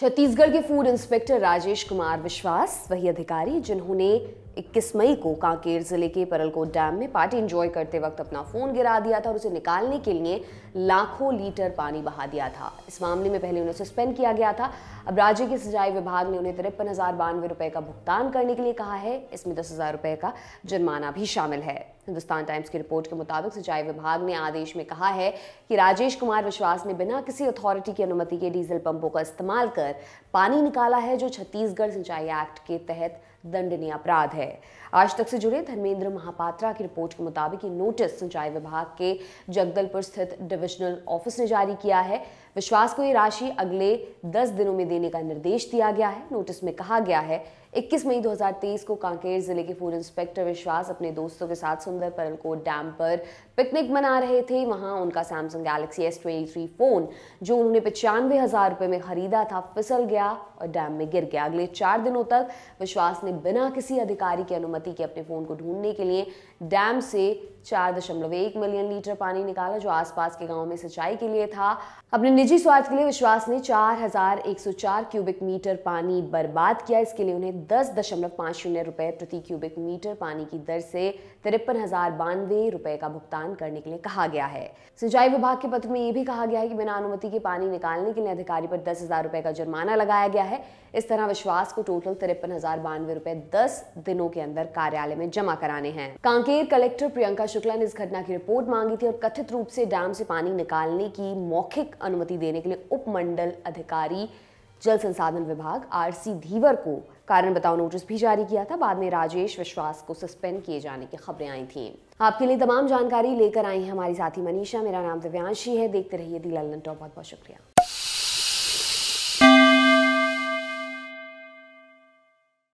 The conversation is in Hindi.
छत्तीसगढ़ के फूड इंस्पेक्टर राजेश कुमार विश्वास वही अधिकारी जिन्होंने 21 मई को कांकेर जिले के परलकोट डैम में पार्टी एंजॉय करते वक्त अपना फोन गिरा दिया था और उसे निकालने के लिए लाखों लीटर पानी बहा दिया था इस मामले में पहले उन्हें सस्पेंड किया गया था अब राज्य के सिंचाई विभाग ने उन्हें तिरपन हजार बानवे रुपए का भुगतान करने के लिए कहा है इसमें दस हजार रुपये का जुर्माना भी शामिल है हिंदुस्तान टाइम्स की रिपोर्ट के मुताबिक सिंचाई विभाग ने आदेश में कहा है कि राजेश कुमार विश्वास ने बिना किसी अथॉरिटी की अनुमति के डीजल पंपों का इस्तेमाल कर पानी निकाला है जो छत्तीसगढ़ सिंचाई एक्ट के तहत दंडनीय अपराध है आज तक से जुड़े धर्मेंद्र महापात्रा की रिपोर्ट के मुताबिक ये नोटिस सिंचाई विभाग के जगदलपुर स्थित डिविजनल ऑफिस ने जारी किया है विश्वास को ये राशि अगले 10 दिनों में देने का निर्देश दिया गया है नोटिस में कहा गया है 21 मई 2023 को कांकेर जिले के फूड इंस्पेक्टर विश्वास अपने दोस्तों के साथ सुंदर परलकोट डैम पर पिकनिक मना रहे थे वहां उनका सैमसंग गैलेक्सी एस फोन जो उन्होंने पचानवे हजार रुपए में खरीदा था फिसल गया और डैम में गिर गया अगले चार दिनों तक विश्वास ने ने बिना किसी अधिकारी की अनुमति के अपने फ़ोन को ढूंढने के लिए डैम से 4.1 मिलियन लीटर पानी निकाला जो आसपास के गांव में सिंचाई के लिए था अपने निजी स्वार्थ के लिए विश्वास ने 4,104 क्यूबिक मीटर पानी बर्बाद किया इसके लिए उन्हें दस दशमलव पाँच शून्य रुपये प्रति क्यूबिक मीटर पानी की दर से तिरपन हज़ार बानवे रुपये का भुगतान करने के लिए कहा गया है सिंचाई विभाग के पत्र में यह भी कहा गया है कि बिना अनुमति के पानी निकालने के लिए अधिकारी पर दस हज़ार रुपये का जुर्माना लगाया गया है इस तरह विश्वास को टोटल तिरपन हज़ार बानवे रुपए दस दिनों के अंदर कार्यालय में जमा कराने हैं कांकेर कलेक्टर प्रियंका शुक्ला ने इस घटना की रिपोर्ट मांगी थी और कथित रूप से डैम से पानी निकालने की मौखिक अनुमति देने के लिए उपमंडल अधिकारी जल संसाधन विभाग आर धीवर को कारण बताओ नोटिस भी जारी किया था बाद में राजेश विश्वास को सस्पेंड किए जाने की खबरें आई थी आपके लिए तमाम जानकारी लेकर आई है हमारी साथी मनीषा मेरा नाम दिव्यांशी है देखते रहिए दी ललन टॉप बहुत बहुत शुक्रिया